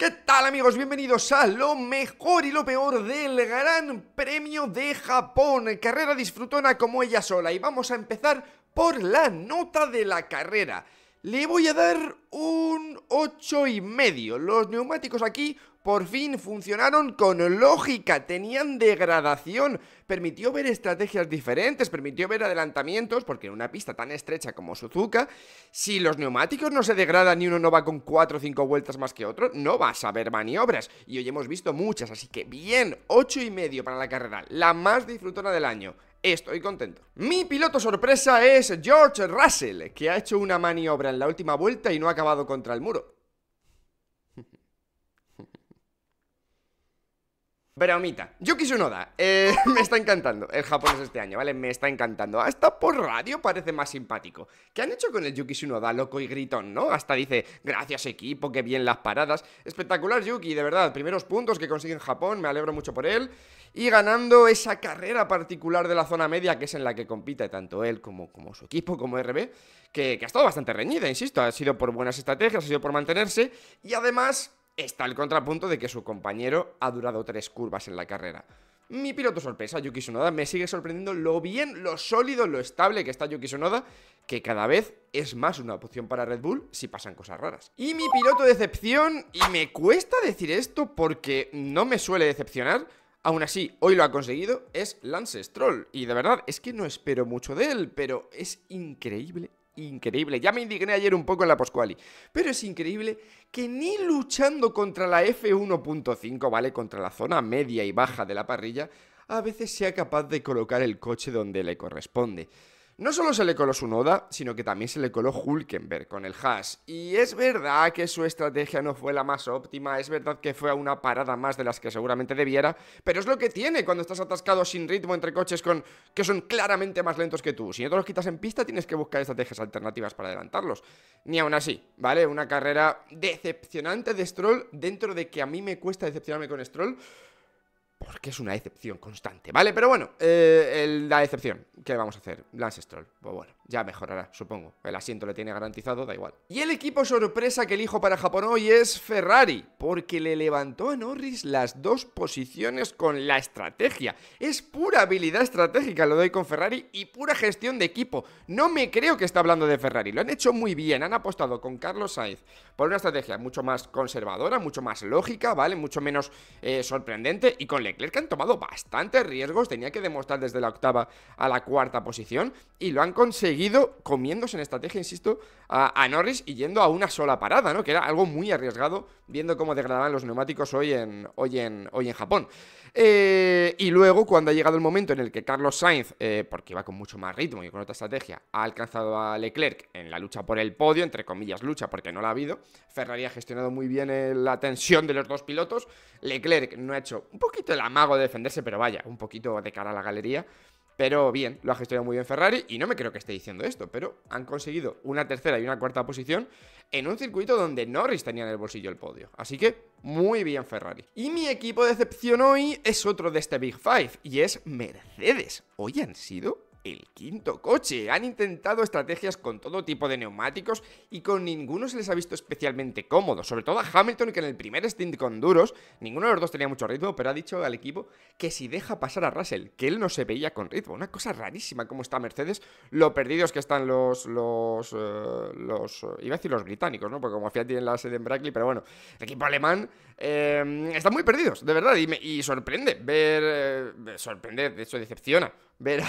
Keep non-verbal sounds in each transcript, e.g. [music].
¿Qué tal amigos? Bienvenidos a lo mejor y lo peor del Gran Premio de Japón. Carrera disfrutona como ella sola. Y vamos a empezar por la nota de la carrera. Le voy a dar un y medio. Los neumáticos aquí por fin funcionaron con lógica, tenían degradación, permitió ver estrategias diferentes, permitió ver adelantamientos, porque en una pista tan estrecha como Suzuka, si los neumáticos no se degradan y uno no va con 4 o 5 vueltas más que otro, no vas a ver maniobras. Y hoy hemos visto muchas, así que bien, 8 y medio para la carrera, la más disfrutona del año. Estoy contento. Mi piloto sorpresa es George Russell, que ha hecho una maniobra en la última vuelta y no ha acabado contra el muro. Pero omita, Yuki Tsunoda, eh, [laughs] me está encantando el japonés este año, ¿vale? Me está encantando. Hasta por radio parece más simpático. ¿Qué han hecho con el Yuki Tsunoda, loco y gritón, no? Hasta dice, gracias equipo, qué bien las paradas. Espectacular Yuki, de verdad. Primeros puntos que consigue en Japón, me alegro mucho por él. Y ganando esa carrera particular de la zona media, que es en la que compite tanto él como, como su equipo, como RB, que ha estado bastante reñida, insisto. Ha sido por buenas estrategias, ha sido por mantenerse. Y además está el contrapunto de que su compañero ha durado tres curvas en la carrera. Mi piloto sorpresa, Yuki Tsunoda, me sigue sorprendiendo lo bien, lo sólido, lo estable que está Yuki Tsunoda, que cada vez es más una opción para Red Bull si pasan cosas raras. Y mi piloto decepción, y me cuesta decir esto porque no me suele decepcionar, aún así, hoy lo ha conseguido, es Lance Stroll. Y de verdad, es que no espero mucho de él, pero es increíble increíble. Ya me indigné ayer un poco en la Pascuali, pero es increíble que ni luchando contra la F1.5, ¿vale? Contra la zona media y baja de la parrilla, a veces sea capaz de colocar el coche donde le corresponde. No solo se le coló su Noda, sino que también se le coló Hulkenberg con el Haas. Y es verdad que su estrategia no fue la más óptima, es verdad que fue a una parada más de las que seguramente debiera, pero es lo que tiene cuando estás atascado sin ritmo entre coches con que son claramente más lentos que tú. Si no te los quitas en pista, tienes que buscar estrategias alternativas para adelantarlos. Ni aún así, ¿vale? Una carrera decepcionante de Stroll, dentro de que a mí me cuesta decepcionarme con Stroll. Porque es una decepción constante, ¿vale? Pero bueno, eh, la decepción. ¿Qué vamos a hacer? Lance Stroll. Pues bueno. Ya mejorará, supongo. El asiento le tiene garantizado, da igual. Y el equipo sorpresa que elijo para Japón hoy es Ferrari, porque le levantó a Norris las dos posiciones con la estrategia. Es pura habilidad estratégica, lo doy con Ferrari, y pura gestión de equipo. No me creo que está hablando de Ferrari, lo han hecho muy bien, han apostado con Carlos Sainz por una estrategia mucho más conservadora, mucho más lógica, ¿vale? Mucho menos eh, sorprendente, y con Leclerc han tomado bastantes riesgos, tenía que demostrar desde la octava a la cuarta posición, y lo han conseguido seguido comiéndose en estrategia, insisto, a, Norris y yendo a una sola parada, ¿no? Que era algo muy arriesgado viendo cómo degradaban los neumáticos hoy en, hoy en, hoy en Japón. Eh, y luego, cuando ha llegado el momento en el que Carlos Sainz, eh, porque iba con mucho más ritmo y con otra estrategia, ha alcanzado a Leclerc en la lucha por el podio, entre comillas lucha, porque no la ha habido, Ferrari ha gestionado muy bien eh, la tensión de los dos pilotos, Leclerc no ha hecho un poquito el amago de defenderse, pero vaya, un poquito de cara a la galería. Pero bien, lo ha gestionado muy bien Ferrari y no me creo que esté diciendo esto, pero han conseguido una tercera y una cuarta posición en un circuito donde Norris tenía en el bolsillo el podio. Así que muy bien Ferrari. Y mi equipo de excepción hoy es otro de este Big Five y es Mercedes. Hoy han sido el quinto coche. Han intentado estrategias con todo tipo de neumáticos y con ninguno se les ha visto especialmente cómodo. Sobre todo a Hamilton, que en el primer stint con duros, ninguno de los dos tenía mucho ritmo, pero ha dicho al equipo que si deja pasar a Russell, que él no se veía con ritmo. Una cosa rarísima como está Mercedes, lo perdidos que están los. los. Eh, los. Eh, iba a decir los británicos, ¿no? Porque como Fiat tiene la sede en Brackley, pero bueno, el equipo alemán está eh, están muy perdidos, de verdad, y, sorprende ver. sorprender, de hecho decepciona [laughs] ver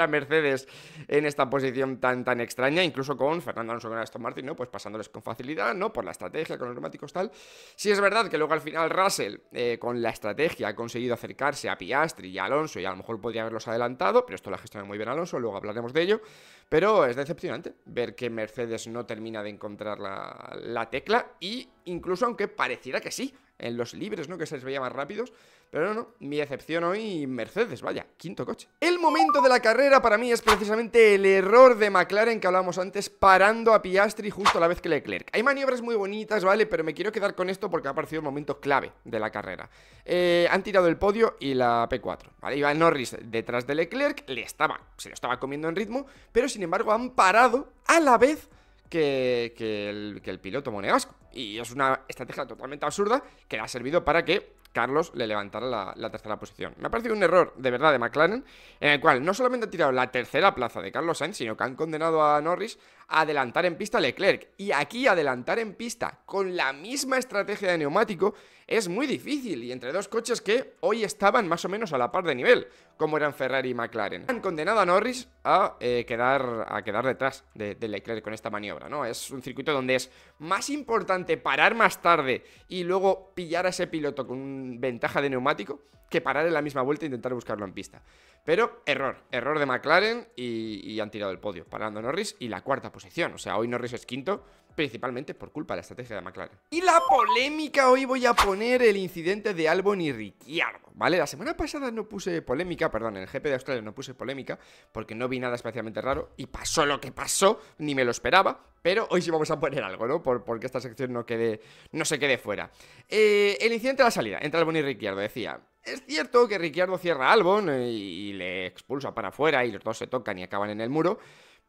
a, Mercedes en esta posición tan, tan extraña, incluso con Fernando Alonso con Aston Martin, ¿no? Pues pasándoles con facilidad, ¿no? Por la estrategia, con los neumáticos tal. Sí es verdad que luego al final Russell, eh, con la estrategia, ha conseguido acercarse a Piastri y a Alonso y a lo mejor podría haberlos adelantado, pero esto lo ha gestionado muy bien Alonso, luego hablaremos de ello. Pero es decepcionante ver que Mercedes no termina de encontrar la, la tecla y incluso aunque pareciera que sí, en los libres, ¿no? Que se les veía más rápidos. Pero no, no, mi excepción hoy, Mercedes, vaya, quinto coche. El momento de la carrera para mí es precisamente el error de McLaren que hablábamos antes, parando a Piastri justo a la vez que Leclerc. Hay maniobras muy bonitas, ¿vale? Pero me quiero quedar con esto porque ha parecido el momento clave de la carrera. Eh, han tirado el podio y la P4, ¿vale? Iba Norris detrás de Leclerc, le estaba, se lo estaba comiendo en ritmo, pero sin embargo han parado a la vez que, el, que el piloto monegasco. Y es una estrategia totalmente absurda que le ha servido para que Carlos le levantara la, tercera posición. Me ha parecido un error de verdad de McLaren, en el cual no solamente ha tirado la tercera plaza de Carlos Sainz, sino que han condenado a Norris a adelantar en pista a Leclerc. Y aquí adelantar en pista con la misma estrategia de neumático es muy difícil, y entre dos coches que hoy estaban más o menos a la par de nivel, como eran Ferrari y McLaren. Han condenado a Norris a, eh, quedar, a quedar detrás de, de Leclerc con esta maniobra, ¿no? Es un circuito donde es más importante parar más tarde y luego pillar a ese piloto con ventaja de neumático que parar en la misma vuelta e intentar buscarlo en pista. Pero error, error de McLaren y, y han tirado el podio, parando Norris y la cuarta posición. O sea, hoy Norris es quinto, principalmente por culpa de la estrategia de McLaren. Y la polémica, hoy voy a poner el incidente de Albon y Ricciardo, ¿vale? La semana pasada no puse polémica, perdón, en el GP de Australia no puse polémica, porque no vi nada especialmente raro y pasó lo que pasó, ni me lo esperaba, pero hoy sí vamos a poner algo, ¿no? porque esta sección no, quede, no se quede fuera. Eh, el incidente de la salida entre Albon y Ricciardo, decía, es cierto que Ricciardo cierra a Albon y, eh, y le expulsa para afuera y los dos se tocan y acaban en el muro,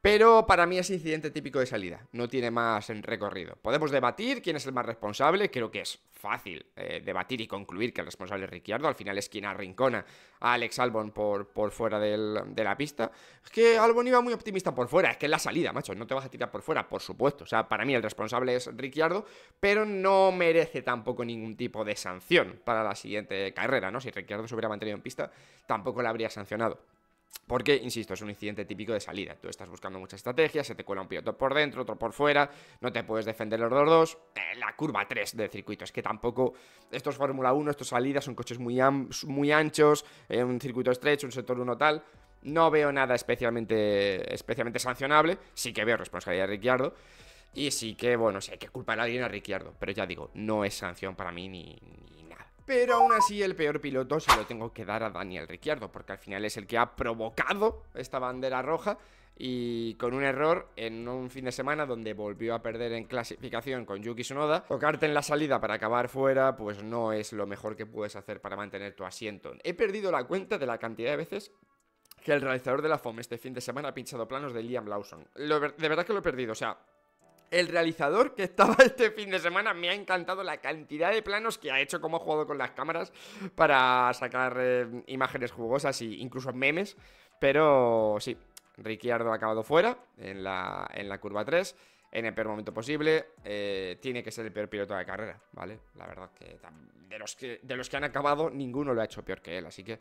pero para mí es incidente típico de salida, no tiene más recorrido. Podemos debatir quién es el más responsable, creo que es fácil eh, debatir y concluir que el responsable es Ricciardo, al final es quien arrincona a Alex Albon por, por fuera de la pista. Es que Albon iba muy optimista por fuera, es que es la salida, macho, no te vas a tirar por fuera, por supuesto. O sea, para mí el responsable es Ricciardo, pero no merece tampoco ningún tipo de sanción para la siguiente carrera, ¿no? Si Ricciardo se hubiera mantenido en pista, tampoco la habría sancionado. Porque, insisto, es un incidente típico de salida. Tú estás buscando mucha estrategia, se te cuela un piloto por dentro, otro por fuera, no te puedes defender los dos dos. Eh, la curva 3 del circuito. Es que tampoco. Estos Fórmula 1, estos salidas son coches muy, muy anchos, en eh, un circuito estrecho, un sector 1 tal. No veo nada especialmente, especialmente sancionable. Sí que veo responsabilidad de Ricciardo. Y sí que, bueno, sí hay que culpar a alguien a Ricciardo. Pero ya digo, no es sanción para mí ni pero aún así el peor piloto se lo tengo que dar a Daniel Ricciardo, porque al final es el que ha provocado esta bandera roja y con un error en un fin de semana donde volvió a perder en clasificación con Yuki Tsunoda, tocarte en la salida para acabar fuera, pues no es lo mejor que puedes hacer para mantener tu asiento. He perdido la cuenta de la cantidad de veces que el realizador de la FOM este fin de semana ha pinchado planos de Liam Lawson. de verdad que lo he perdido, o sea, el realizador que estaba [laughs] este fin de semana. Me ha encantado la cantidad de planos que ha hecho, cómo ha jugado con las cámaras para sacar eh, imágenes jugosas e incluso memes. Pero sí, Ricciardo ha acabado fuera en la, en la curva 3 en el peor momento posible. Eh, tiene que ser el peor piloto de carrera, ¿vale? La verdad que de los que, de los que han acabado, ninguno lo ha hecho peor que él. Así que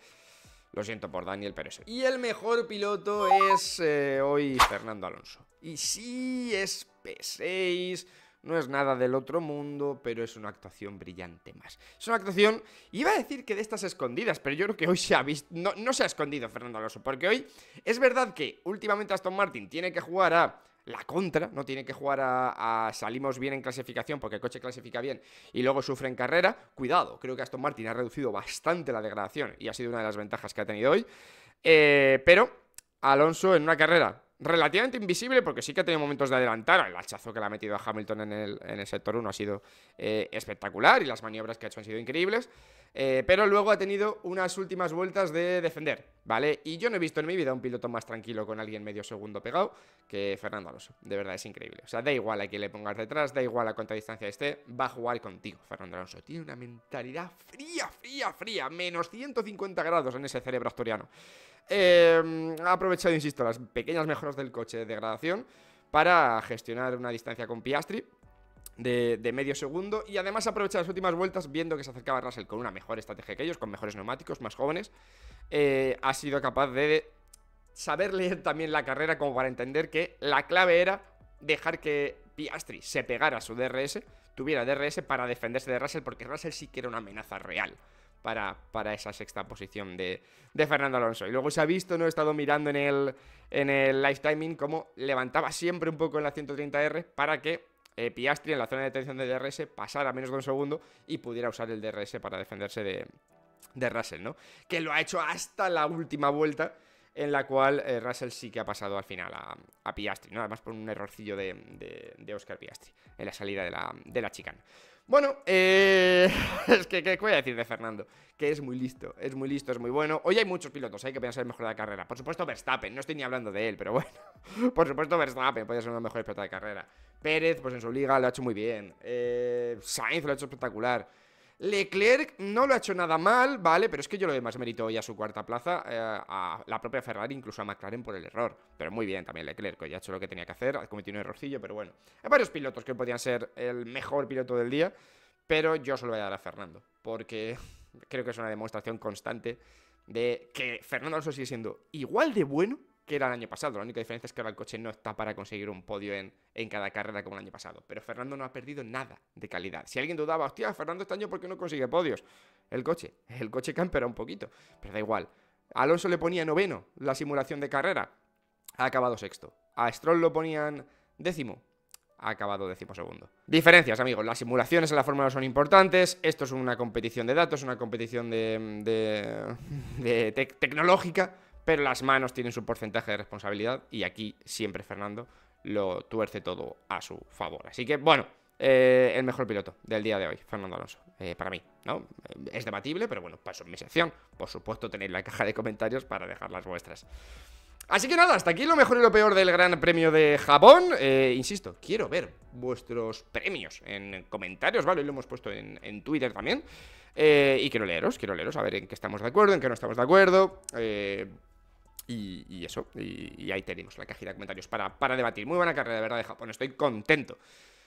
lo siento por Daniel, pero eso Y el mejor piloto es eh, hoy Fernando Alonso. Y sí, es P6, no es nada del otro mundo, pero es una actuación brillante más. Es una actuación, iba a decir que de estas escondidas, pero yo creo que hoy se ha visto, no se ha escondido Fernando Alonso, porque hoy es verdad que últimamente Aston Martin tiene que jugar a la contra, no tiene que jugar a, salimos bien en clasificación porque el coche clasifica bien y luego sufre en carrera, cuidado, creo que Aston Martin ha reducido bastante la degradación y ha sido una de las ventajas que ha tenido hoy, eh, pero Alonso en una carrera relativamente invisible, porque sí que ha tenido momentos de adelantar. El hachazo que le ha metido a Hamilton en el, en el sector 1 ha sido eh, espectacular y las maniobras que ha hecho han sido increíbles. Eh, pero luego ha tenido unas últimas vueltas de defender, ¿vale? Y yo no he visto en mi vida un piloto más tranquilo con alguien medio segundo pegado que Fernando Alonso. De verdad, es increíble. O sea, da igual a quién le pongas detrás, da igual a cuánta distancia esté, va a jugar contigo. Fernando Alonso tiene una mentalidad fría, fría, fría, menos 150 grados en ese cerebro asturiano. Em, ha aprovechado, insisto, las pequeñas mejoras del coche de degradación para gestionar una distancia con Piastri. De, medio segundo y además aprovechado las últimas vueltas viendo que se acercaba Russell con una mejor estrategia que ellos, con mejores neumáticos, más jóvenes, eh, ha sido capaz de saber leer también la carrera como para entender que la clave era dejar que Piastri se pegara a su DRS, tuviera DRS para defenderse de Russell porque Russell sí que era una amenaza real para, esa sexta posición de, Fernando Alonso. Y luego se ha visto, no he estado mirando en el, en el live timing, cómo levantaba siempre un poco en la 130R para que eh, Piastri en la zona de detención de DRS pasara menos de un segundo y pudiera usar el DRS para defenderse de, de Russell, ¿no? Que lo ha hecho hasta la última vuelta en la cual eh, Russell sí que ha pasado al final a, Piastri, ¿no? Además por un errorcillo de, de, Oscar Piastri en la salida de la, de la chicana. Bueno, eh, [laughs] es que, ¿qué voy a decir de Fernando? Que es muy listo, es muy listo, es muy bueno. Hoy hay muchos pilotos, hay que pensar el mejor de la carrera. Por supuesto, Verstappen, no estoy ni hablando de él, pero [laughs] bueno. Por supuesto, Verstappen podría ser una mejor los de carrera. Pérez, pues en su liga lo ha hecho muy bien. Eh, Sainz lo ha hecho espectacular. Leclerc no lo ha hecho nada mal, ¿vale? Pero es que yo lo demás más mérito hoy a su cuarta plaza, eh, a la propia Ferrari, incluso a McLaren por el error. Pero muy bien también Leclerc, que ya ha hecho lo que tenía que hacer, ha cometido un errorcillo, pero bueno. Hay varios pilotos que podían ser el mejor piloto del día, pero yo solo voy a dar a Fernando, porque [laughs] creo que es una demostración constante de que Fernando Alonso sigue siendo igual de bueno que era el año pasado. La única diferencia es que ahora el coche no está para conseguir un podio en, cada carrera como el año pasado. Pero Fernando no ha perdido nada de calidad. Si alguien dudaba, hostia, Fernando este año, ¿por qué no consigue podios? El coche, el coche [laughs] campera un poquito, pero da igual. Alonso le ponía noveno la simulación de carrera, ha acabado sexto. A Stroll lo ponían décimo, ha acabado segundo. Diferencias, amigos. Las simulaciones en la Fórmula son importantes. Esto es una competición de datos, una competición de, de, tecnológica pero las manos tienen su porcentaje de responsabilidad y aquí siempre Fernando lo tuerce todo a su favor. Así que bueno, eh, el mejor piloto del día de hoy, Fernando Alonso, eh, para mí, ¿no? Eh, es debatible, pero bueno, paso en mi sección. Por supuesto, tenéis la caja de comentarios para dejar las vuestras. Así que nada, hasta aquí lo mejor y lo peor del Gran Premio de Japón. insisto, quiero ver vuestros premios en comentarios, ¿vale? Y Lo hemos puesto en, Twitter también. y quiero leeros, quiero leeros, a ver en qué estamos de acuerdo, en qué no estamos de acuerdo. Eh, y, eso, y, ahí tenemos la cajita de comentarios para, para debatir. Muy buena carrera, de verdad, de Japón, estoy contento.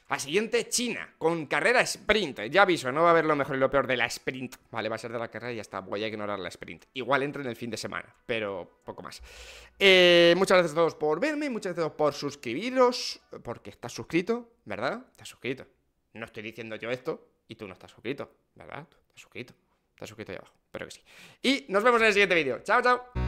La siguiente, China, con carrera sprint. Ya aviso, no va a haber lo mejor y lo peor de la sprint. Vale, va a ser de la carrera y ya está. Voy a ignorar la sprint. Igual entra en el fin de semana, pero poco más. Eh, muchas gracias a todos por verme, muchas gracias a todos por suscribiros, porque estás suscrito, ¿verdad? Estás suscrito. No estoy diciendo yo esto y tú no estás suscrito, ¿verdad? Estás suscrito. Estás suscrito ahí abajo, pero que sí. Y nos vemos en el siguiente vídeo. Chao, chao.